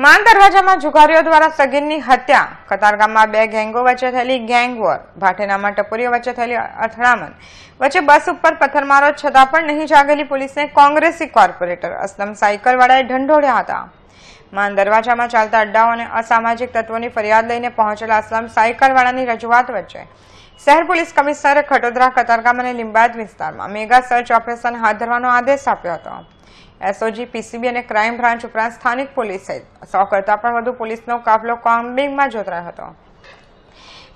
માન દરવાજામાં જુગારીઓ દ્વારા સગીનની હત્યા કતારગામમાં બે ગેંગો વચ્ચે થયેલી ગેંગવોર ભાટેનામાં ટપોરીઓ વચ્ચે થયેલી અથડામણ વચ્ચે બસ ઉપર પથ્થરમારો છતાં પણ નહીં જાગેલી પોલીસને કોંગ્રેસી કોર્પોરેટર અસલમ સાયકલવાળાએ ઢંઢોળ્યા હતા માન દરવાજામાં ચાલતા અડ્ડાઓ અને અસામાજિક તત્વોની ફરિયાદ લઈને પહોંચેલા અસલમ સાયકલવાળાની રજૂઆત વચ્ચે શહેર પોલીસ કમિશનરે ખટોદરા કતારગામ અને લિંબાયત વિસ્તારમાં મેગા સર્ચ ઓપરેશન હાથ ધરવાનો આદેશ આપ્યો હતો એસઓજી પીસીબી અને ક્રાઇમ બ્રાન્ચ ઉપરાંત સ્થાનિક પોલીસ સહિત સો કરતાં પણ વધુ પોલીસનો કાફલો કોમ્બિંગમાં જોતરાયો હતો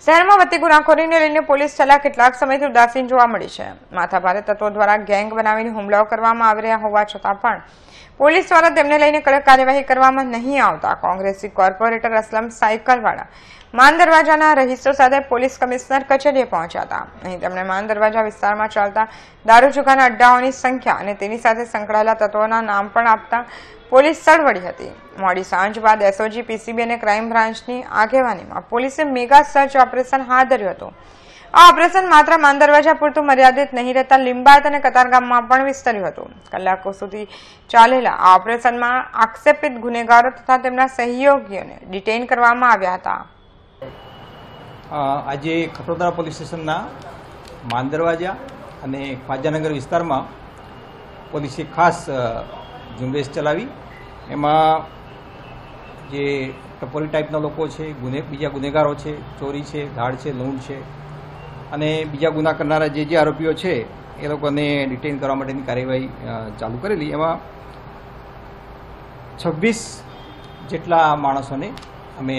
શહેરમાં વધતી ગુનાખોરીને લઈને પોલીસ છેલ્લા કેટલાક સમયથી ઉદાસીન જોવા મળી છે માથાભારે તત્વો દ્વારા ગેંગ બનાવીને હુમલાઓ કરવામાં આવી રહ્યા હોવા છતાં પણ પોલીસ દ્વારા તેમને લઈને કડક કાર્યવાહી કરવામાં નહીં આવતા કોંગ્રેસી કોર્પોરેટર અસલમ સાયકલવાળા માન દરવાજાના રહીશો સાથે પોલીસ કમિશનર કચેરીએ પહોંચ્યા હતા અહીં તેમણે માન દરવાજા વિસ્તારમાં ચાલતા દારૂ દારૂજુગાના અડ્ડાઓની સંખ્યા અને તેની સાથે સંકળાયેલા તત્વોના નામ પણ આપતા પોલીસ સળવડી હતી મોડી સાંજ બાદ એસઓજી પીસીબી અને ક્રાઇમ બ્રાન્ચની આગેવાનીમાં પોલીસે મેગા સર્ચ ઓપરેશન હાથ ધર્યું હતું આ ઓપરેશન માત્ર માંદરવાજા પૂરતું મર્યાદિત નહીં રહેતા લિંબાયત અને કતારગામમાં પણ વિસ્તર્યું હતું કલાકો સુધી ચાલેલા આ ઓપરેશનમાં આક્ષેપિત ગુનેગારો તથા તેમના સહયોગીઓને ડિટેઇન કરવામાં આવ્યા હતા આજે ખટોદરા પોલીસ સ્ટેશનના માંદરવાજા અને ખ્વાજાનગર વિસ્તારમાં પોલીસે ખાસ ઝુંબેશ ચલાવી એમાં જે ટપોરી ટાઈપના લોકો છે ગુને બીજા ગુનેગારો છે ચોરી છે ધાડ છે લૂંટ છે અને બીજા ગુના કરનારા જે જે આરોપીઓ છે એ લોકોને ડિટેન કરવા માટેની કાર્યવાહી ચાલુ કરેલી એમાં છવ્વીસ જેટલા માણસોને અમે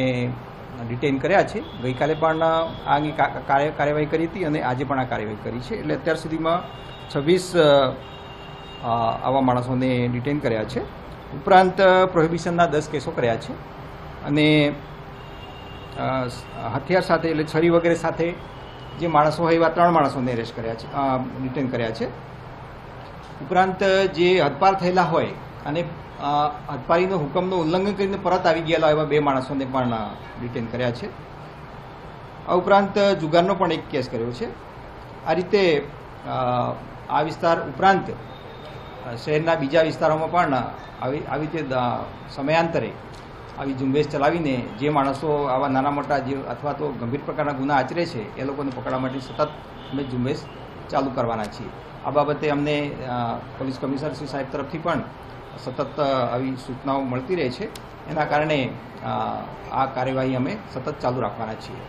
ડિટેન કર્યા છે ગઈકાલે પણ આ અંગે કાર્યવાહી કરી હતી અને આજે પણ આ કાર્યવાહી કરી છે એટલે અત્યાર સુધીમાં છવ્વીસ આવા માણસોને ડિટેન કર્યા છે ઉપરાંત પ્રોહિબિશનના દસ કેસો કર્યા છે અને હથિયાર સાથે એટલે છરી વગેરે સાથે જે માણસો હોય એવા ત્રણ માણસોને એરેસ્ટ કર્યા છે ડિટેન કર્યા છે ઉપરાંત જે હદપાર થયેલા હોય અને હદપારીનો હુકમનું ઉલ્લંઘન કરીને પરત આવી ગયેલા એવા બે માણસોને પણ ડિટેન કર્યા છે આ ઉપરાંત જુગારનો પણ એક કેસ કર્યો છે આ રીતે આ વિસ્તાર ઉપરાંત શહેરના બીજા વિસ્તારોમાં પણ આવી આવી રીતે સમયાંતરે આવી ઝુંબેશ ચલાવીને જે માણસો આવા નાના મોટા જે અથવા તો ગંભીર પ્રકારના ગુના આચરે છે એ લોકોને પકડવા માટે સતત અમે ઝુંબેશ ચાલુ કરવાના છીએ આ બાબતે અમને પોલીસ કમિશનર શ્રી સાહેબ તરફથી પણ સતત આવી સૂચનાઓ મળતી રહે છે એના કારણે આ કાર્યવાહી અમે સતત ચાલુ રાખવાના છીએ